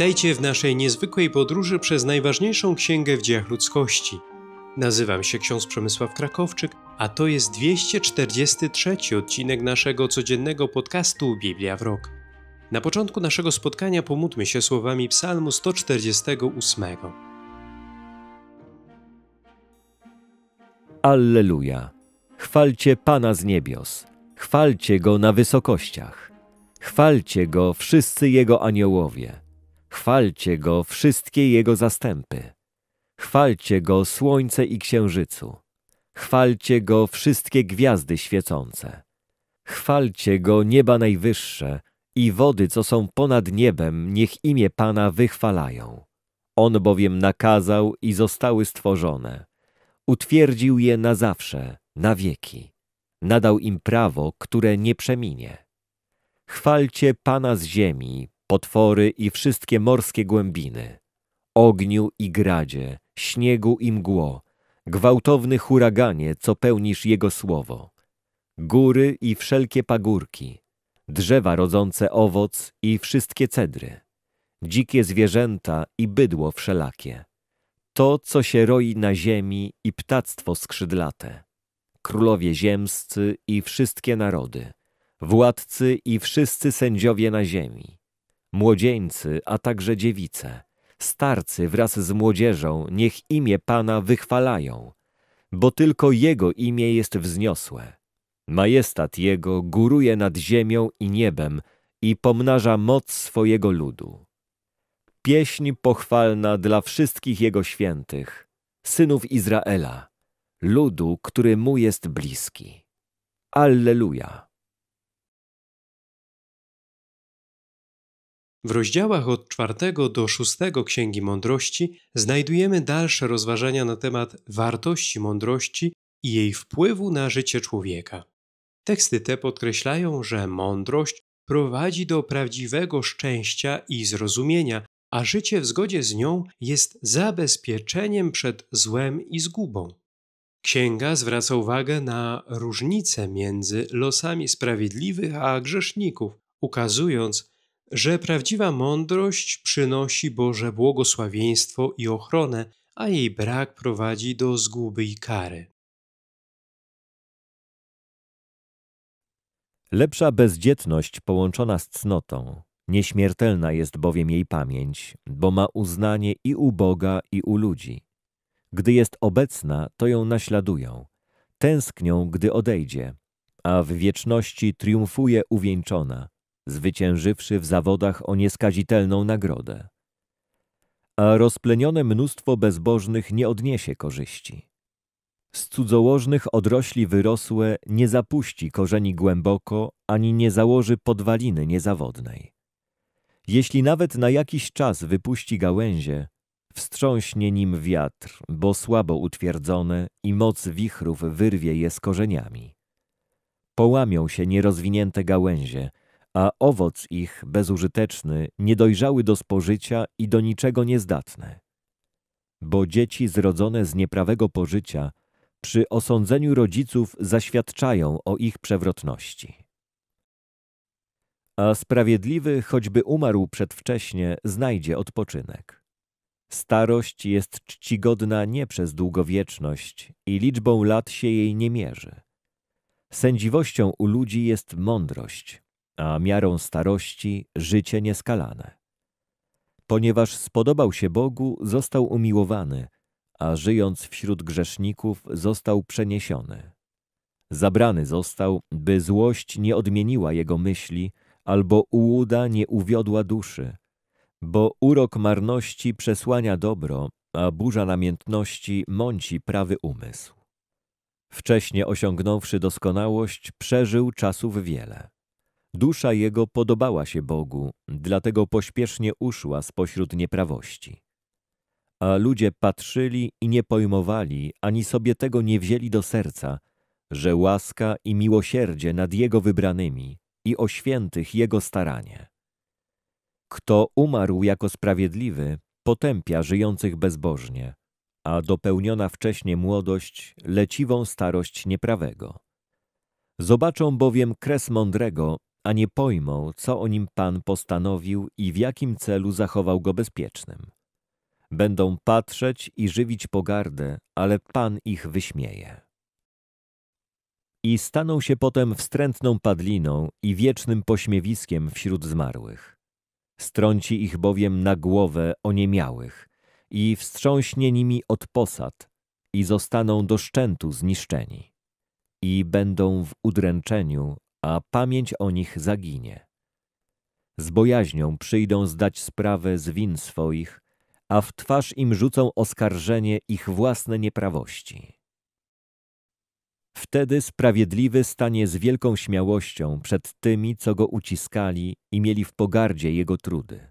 Witajcie w naszej niezwykłej podróży przez najważniejszą księgę w dziejach ludzkości. Nazywam się ksiądz Przemysław Krakowczyk, a to jest 243 odcinek naszego codziennego podcastu Biblia w Rok. Na początku naszego spotkania pomódlmy się słowami Psalmu 148. Alleluja! Chwalcie Pana z niebios, chwalcie Go na wysokościach, chwalcie Go wszyscy Jego aniołowie Chwalcie Go wszystkie Jego zastępy. Chwalcie Go słońce i księżycu. Chwalcie Go wszystkie gwiazdy świecące. Chwalcie Go nieba najwyższe i wody, co są ponad niebem, niech imię Pana wychwalają. On bowiem nakazał i zostały stworzone. Utwierdził je na zawsze, na wieki. Nadał im prawo, które nie przeminie. Chwalcie Pana z ziemi, potwory i wszystkie morskie głębiny, ogniu i gradzie, śniegu i mgło, gwałtowny huraganie, co pełnisz Jego słowo, góry i wszelkie pagórki, drzewa rodzące owoc i wszystkie cedry, dzikie zwierzęta i bydło wszelakie, to, co się roi na ziemi i ptactwo skrzydlate, królowie ziemscy i wszystkie narody, władcy i wszyscy sędziowie na ziemi, młodzieńcy, a także dziewice, starcy wraz z młodzieżą niech imię Pana wychwalają, bo tylko Jego imię jest wzniosłe. Majestat Jego góruje nad ziemią i niebem i pomnaża moc swojego ludu. Pieśń pochwalna dla wszystkich Jego świętych, synów Izraela, ludu, który Mu jest bliski. Alleluja! W rozdziałach od czwartego do szóstego Księgi Mądrości znajdujemy dalsze rozważania na temat wartości mądrości i jej wpływu na życie człowieka. Teksty te podkreślają, że mądrość prowadzi do prawdziwego szczęścia i zrozumienia, a życie w zgodzie z nią jest zabezpieczeniem przed złem i zgubą. Księga zwraca uwagę na różnice między losami sprawiedliwych a grzeszników, ukazując, że prawdziwa mądrość przynosi Boże błogosławieństwo i ochronę, a jej brak prowadzi do zguby i kary. Lepsza bezdzietność połączona z cnotą. Nieśmiertelna jest bowiem jej pamięć, bo ma uznanie i u Boga, i u ludzi. Gdy jest obecna, to ją naśladują. Tęsknią, gdy odejdzie, a w wieczności triumfuje uwieńczona – zwyciężywszy w zawodach o nieskazitelną nagrodę. A rozplenione mnóstwo bezbożnych nie odniesie korzyści. Z cudzołożnych odrośli wyrosłe nie zapuści korzeni głęboko, ani nie założy podwaliny niezawodnej. Jeśli nawet na jakiś czas wypuści gałęzie, wstrząśnie nim wiatr, bo słabo utwierdzone i moc wichrów wyrwie je z korzeniami. Połamią się nierozwinięte gałęzie, a owoc ich bezużyteczny, niedojrzały do spożycia i do niczego niezdatny. Bo dzieci zrodzone z nieprawego pożycia przy osądzeniu rodziców zaświadczają o ich przewrotności. A sprawiedliwy, choćby umarł przedwcześnie, znajdzie odpoczynek. Starość jest czcigodna nie przez długowieczność i liczbą lat się jej nie mierzy. Sędziwością u ludzi jest mądrość, a miarą starości życie nieskalane. Ponieważ spodobał się Bogu, został umiłowany, a żyjąc wśród grzeszników został przeniesiony. Zabrany został, by złość nie odmieniła jego myśli, albo ułuda nie uwiodła duszy, bo urok marności przesłania dobro, a burza namiętności mąci prawy umysł. Wcześnie osiągnąwszy doskonałość, przeżył czasów wiele. Dusza jego podobała się Bogu, dlatego pośpiesznie uszła spośród nieprawości. A ludzie patrzyli i nie pojmowali, ani sobie tego nie wzięli do serca, że łaska i miłosierdzie nad jego wybranymi i o świętych jego staranie. Kto umarł jako sprawiedliwy, potępia żyjących bezbożnie, a dopełniona wcześnie młodość leciwą starość nieprawego. Zobaczą bowiem kres mądrego a nie pojmą, co o nim Pan postanowił i w jakim celu zachował go bezpiecznym. Będą patrzeć i żywić pogardę, ale Pan ich wyśmieje. I staną się potem wstrętną padliną i wiecznym pośmiewiskiem wśród zmarłych. Strąci ich bowiem na głowę oniemiałych i wstrząśnie nimi od posad i zostaną do szczętu zniszczeni i będą w udręczeniu a pamięć o nich zaginie. Z bojaźnią przyjdą zdać sprawę z win swoich, a w twarz im rzucą oskarżenie ich własne nieprawości. Wtedy sprawiedliwy stanie z wielką śmiałością przed tymi, co go uciskali i mieli w pogardzie jego trudy.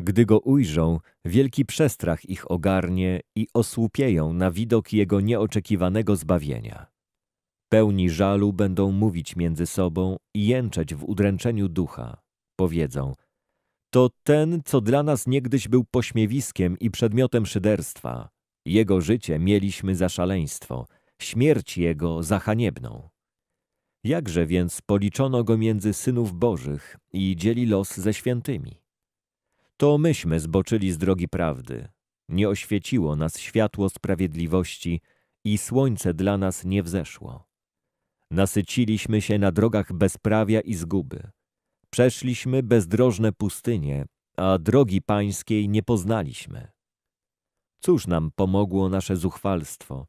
Gdy go ujrzą, wielki przestrach ich ogarnie i osłupieją na widok jego nieoczekiwanego zbawienia. Pełni żalu będą mówić między sobą i jęczeć w udręczeniu ducha. Powiedzą, to ten, co dla nas niegdyś był pośmiewiskiem i przedmiotem szyderstwa. Jego życie mieliśmy za szaleństwo, śmierć jego za haniebną. Jakże więc policzono go między synów bożych i dzieli los ze świętymi? To myśmy zboczyli z drogi prawdy. Nie oświeciło nas światło sprawiedliwości i słońce dla nas nie wzeszło. Nasyciliśmy się na drogach bezprawia i zguby. Przeszliśmy bezdrożne pustynie, a drogi pańskiej nie poznaliśmy. Cóż nam pomogło nasze zuchwalstwo?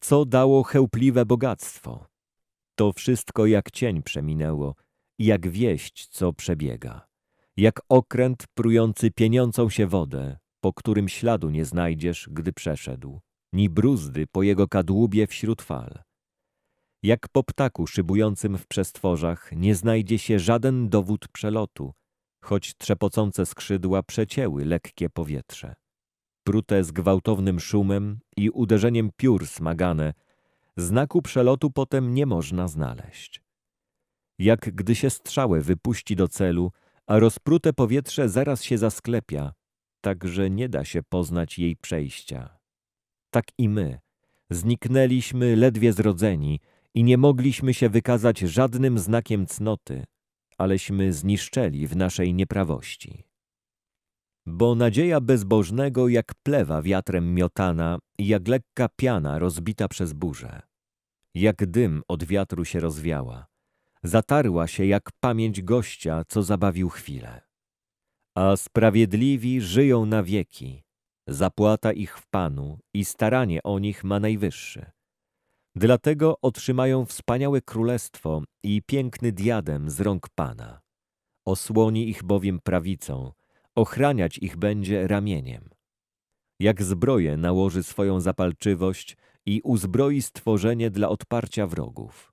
Co dało chełpliwe bogactwo? To wszystko jak cień przeminęło, jak wieść, co przebiega. Jak okręt prujący pieniącą się wodę, po którym śladu nie znajdziesz, gdy przeszedł, ni bruzdy po jego kadłubie wśród fal. Jak po ptaku szybującym w przestworzach nie znajdzie się żaden dowód przelotu, choć trzepocące skrzydła przecięły lekkie powietrze. Prute z gwałtownym szumem i uderzeniem piór smagane, znaku przelotu potem nie można znaleźć. Jak gdy się strzałę wypuści do celu, a rozprute powietrze zaraz się zasklepia, tak że nie da się poznać jej przejścia. Tak i my. Zniknęliśmy ledwie zrodzeni, i nie mogliśmy się wykazać żadnym znakiem cnoty, aleśmy zniszczeli w naszej nieprawości. Bo nadzieja bezbożnego jak plewa wiatrem miotana, jak lekka piana rozbita przez burzę. Jak dym od wiatru się rozwiała, zatarła się jak pamięć gościa, co zabawił chwilę. A sprawiedliwi żyją na wieki, zapłata ich w Panu i staranie o nich ma najwyższy. Dlatego otrzymają wspaniałe królestwo i piękny diadem z rąk Pana. Osłoni ich bowiem prawicą, ochraniać ich będzie ramieniem. Jak zbroję nałoży swoją zapalczywość i uzbroi stworzenie dla odparcia wrogów.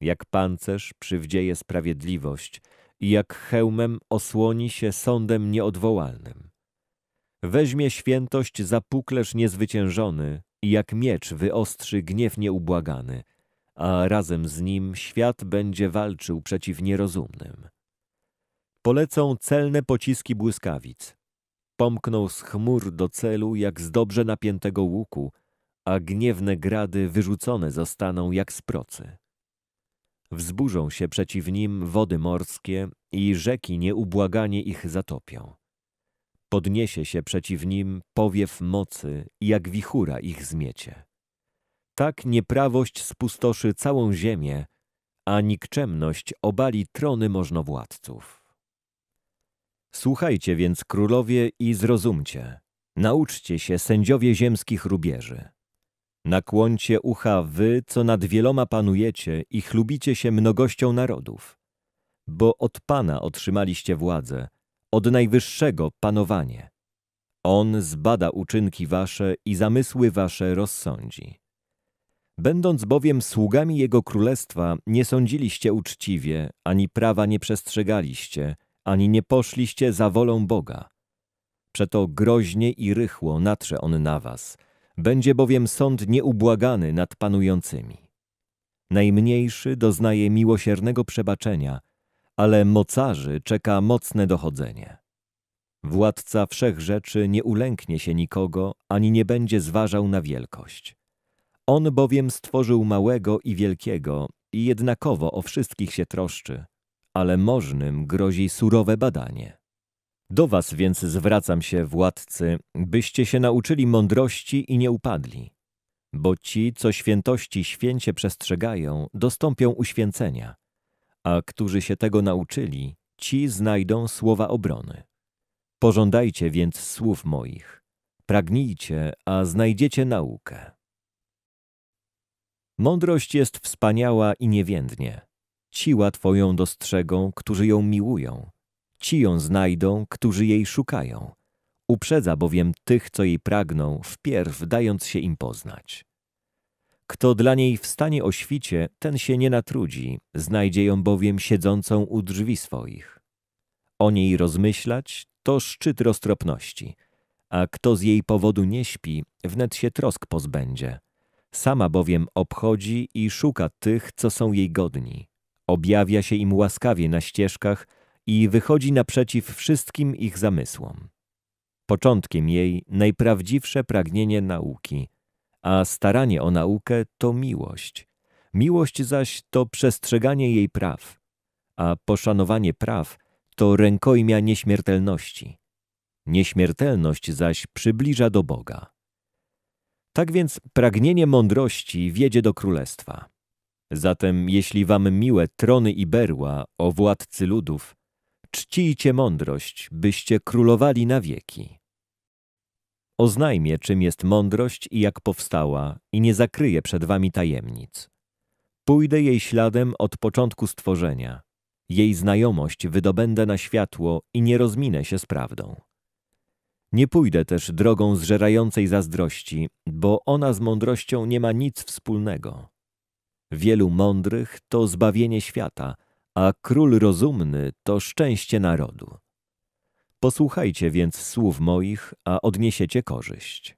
Jak pancerz przywdzieje sprawiedliwość i jak hełmem osłoni się sądem nieodwołalnym. Weźmie świętość za puklerz niezwyciężony, jak miecz wyostrzy gniew nieubłagany, a razem z nim świat będzie walczył przeciw nierozumnym. Polecą celne pociski błyskawic. Pomkną z chmur do celu jak z dobrze napiętego łuku, a gniewne grady wyrzucone zostaną jak z procy. Wzburzą się przeciw nim wody morskie i rzeki nieubłaganie ich zatopią. Podniesie się przeciw nim powiew mocy jak wichura ich zmiecie. Tak nieprawość spustoszy całą ziemię, a nikczemność obali trony możnowładców. Słuchajcie więc, królowie, i zrozumcie. Nauczcie się, sędziowie ziemskich rubieży. Nakłoncie ucha wy, co nad wieloma panujecie i chlubicie się mnogością narodów. Bo od Pana otrzymaliście władzę, od Najwyższego panowanie. On zbada uczynki wasze i zamysły wasze rozsądzi. Będąc bowiem sługami Jego Królestwa, nie sądziliście uczciwie, ani prawa nie przestrzegaliście, ani nie poszliście za wolą Boga. Przeto groźnie i rychło natrze On na was, będzie bowiem sąd nieubłagany nad panującymi. Najmniejszy doznaje miłosiernego przebaczenia – ale mocarzy czeka mocne dochodzenie. Władca wszech rzeczy nie ulęknie się nikogo, ani nie będzie zważał na wielkość. On bowiem stworzył małego i wielkiego i jednakowo o wszystkich się troszczy, ale możnym grozi surowe badanie. Do was więc zwracam się, władcy, byście się nauczyli mądrości i nie upadli. Bo ci, co świętości święcie przestrzegają, dostąpią uświęcenia, a którzy się tego nauczyli, ci znajdą słowa obrony. Pożądajcie więc słów moich, pragnijcie, a znajdziecie naukę. Mądrość jest wspaniała i niewiędnie. Ci Twoją dostrzegą, którzy ją miłują. Ci ją znajdą, którzy jej szukają. Uprzedza bowiem tych, co jej pragną, wpierw dając się im poznać. Kto dla niej wstanie o świcie, ten się nie natrudzi, znajdzie ją bowiem siedzącą u drzwi swoich. O niej rozmyślać to szczyt roztropności, a kto z jej powodu nie śpi, wnet się trosk pozbędzie. Sama bowiem obchodzi i szuka tych, co są jej godni. Objawia się im łaskawie na ścieżkach i wychodzi naprzeciw wszystkim ich zamysłom. Początkiem jej najprawdziwsze pragnienie nauki – a staranie o naukę to miłość. Miłość zaś to przestrzeganie jej praw, a poszanowanie praw to rękojmia nieśmiertelności. Nieśmiertelność zaś przybliża do Boga. Tak więc pragnienie mądrości wiedzie do królestwa. Zatem jeśli wam miłe trony i berła, o władcy ludów, czcijcie mądrość, byście królowali na wieki. Oznajmię, czym jest mądrość i jak powstała, i nie zakryję przed wami tajemnic. Pójdę jej śladem od początku stworzenia. Jej znajomość wydobędę na światło i nie rozminę się z prawdą. Nie pójdę też drogą zżerającej zazdrości, bo ona z mądrością nie ma nic wspólnego. Wielu mądrych to zbawienie świata, a król rozumny to szczęście narodu. Posłuchajcie więc słów moich, a odniesiecie korzyść.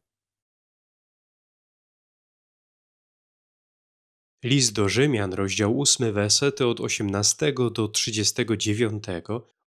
List do Rzymian, rozdział 8, wersety od 18 do 39,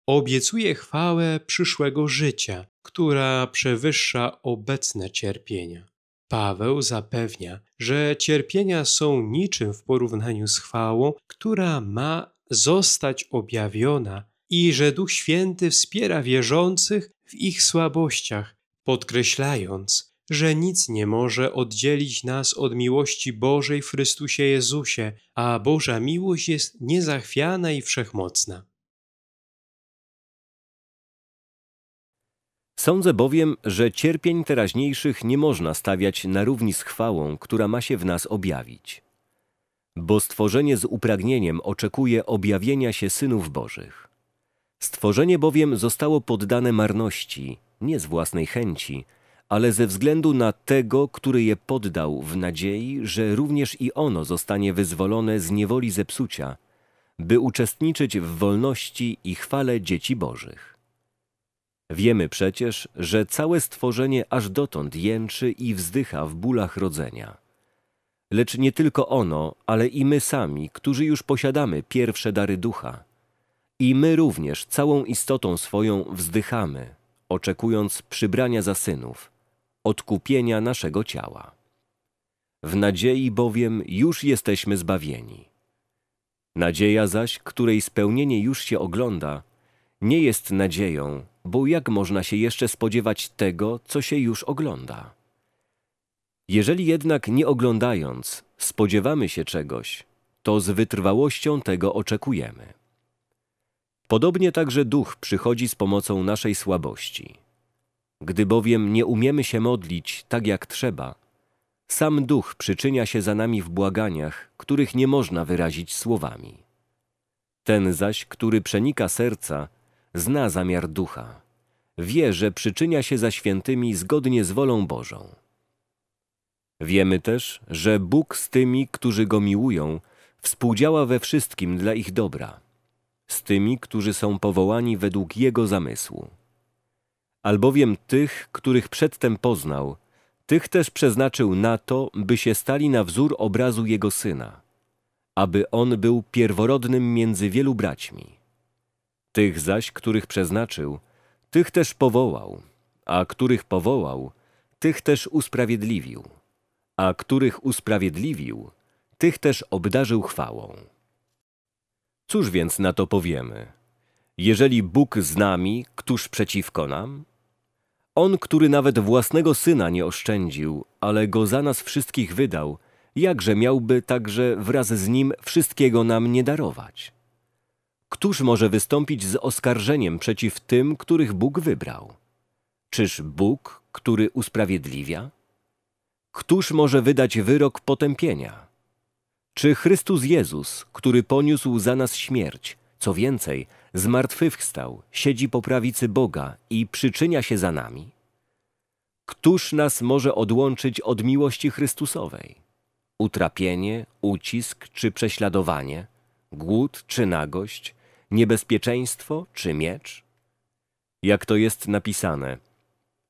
obiecuje chwałę przyszłego życia, która przewyższa obecne cierpienia. Paweł zapewnia, że cierpienia są niczym w porównaniu z chwałą, która ma zostać objawiona i że Duch Święty wspiera wierzących w ich słabościach, podkreślając, że nic nie może oddzielić nas od miłości Bożej w Chrystusie Jezusie, a Boża miłość jest niezachwiana i wszechmocna. Sądzę bowiem, że cierpień teraźniejszych nie można stawiać na równi z chwałą, która ma się w nas objawić. Bo stworzenie z upragnieniem oczekuje objawienia się synów Bożych. Stworzenie bowiem zostało poddane marności, nie z własnej chęci, ale ze względu na tego, który je poddał, w nadziei, że również i ono zostanie wyzwolone z niewoli zepsucia, by uczestniczyć w wolności i chwale dzieci Bożych. Wiemy przecież, że całe stworzenie aż dotąd jęczy i wzdycha w bólach rodzenia. Lecz nie tylko ono, ale i my sami, którzy już posiadamy pierwsze dary ducha – i my również całą istotą swoją wzdychamy, oczekując przybrania za synów, odkupienia naszego ciała. W nadziei bowiem już jesteśmy zbawieni. Nadzieja zaś, której spełnienie już się ogląda, nie jest nadzieją, bo jak można się jeszcze spodziewać tego, co się już ogląda? Jeżeli jednak nie oglądając spodziewamy się czegoś, to z wytrwałością tego oczekujemy. Podobnie także Duch przychodzi z pomocą naszej słabości. Gdy bowiem nie umiemy się modlić tak jak trzeba, sam Duch przyczynia się za nami w błaganiach, których nie można wyrazić słowami. Ten zaś, który przenika serca, zna zamiar Ducha, wie, że przyczynia się za świętymi zgodnie z wolą Bożą. Wiemy też, że Bóg z tymi, którzy Go miłują, współdziała we wszystkim dla ich dobra – z tymi, którzy są powołani według Jego zamysłu. Albowiem tych, których przedtem poznał, tych też przeznaczył na to, by się stali na wzór obrazu Jego Syna, aby On był pierworodnym między wielu braćmi. Tych zaś, których przeznaczył, tych też powołał, a których powołał, tych też usprawiedliwił, a których usprawiedliwił, tych też obdarzył chwałą. Cóż więc na to powiemy? Jeżeli Bóg z nami, któż przeciwko nam? On, który nawet własnego syna nie oszczędził, ale go za nas wszystkich wydał, jakże miałby także wraz z nim wszystkiego nam nie darować? Któż może wystąpić z oskarżeniem przeciw tym, których Bóg wybrał? Czyż Bóg, który usprawiedliwia? Któż może wydać wyrok potępienia? Czy Chrystus Jezus, który poniósł za nas śmierć, co więcej, zmartwychwstał, siedzi po prawicy Boga i przyczynia się za nami? Któż nas może odłączyć od miłości Chrystusowej? Utrapienie, ucisk czy prześladowanie, głód czy nagość, niebezpieczeństwo czy miecz? Jak to jest napisane,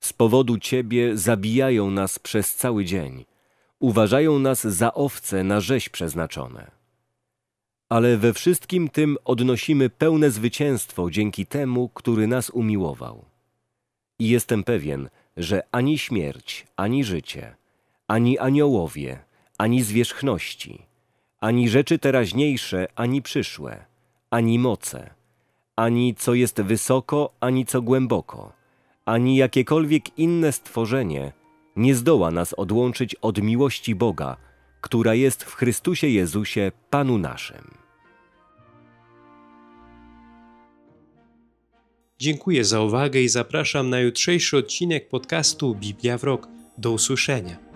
z powodu Ciebie zabijają nas przez cały dzień, Uważają nas za owce na rzeź przeznaczone. Ale we wszystkim tym odnosimy pełne zwycięstwo dzięki temu, który nas umiłował. I jestem pewien, że ani śmierć, ani życie, ani aniołowie, ani zwierzchności, ani rzeczy teraźniejsze, ani przyszłe, ani moce, ani co jest wysoko, ani co głęboko, ani jakiekolwiek inne stworzenie nie zdoła nas odłączyć od miłości Boga, która jest w Chrystusie Jezusie, Panu naszym. Dziękuję za uwagę i zapraszam na jutrzejszy odcinek podcastu Biblia w Rok. Do usłyszenia.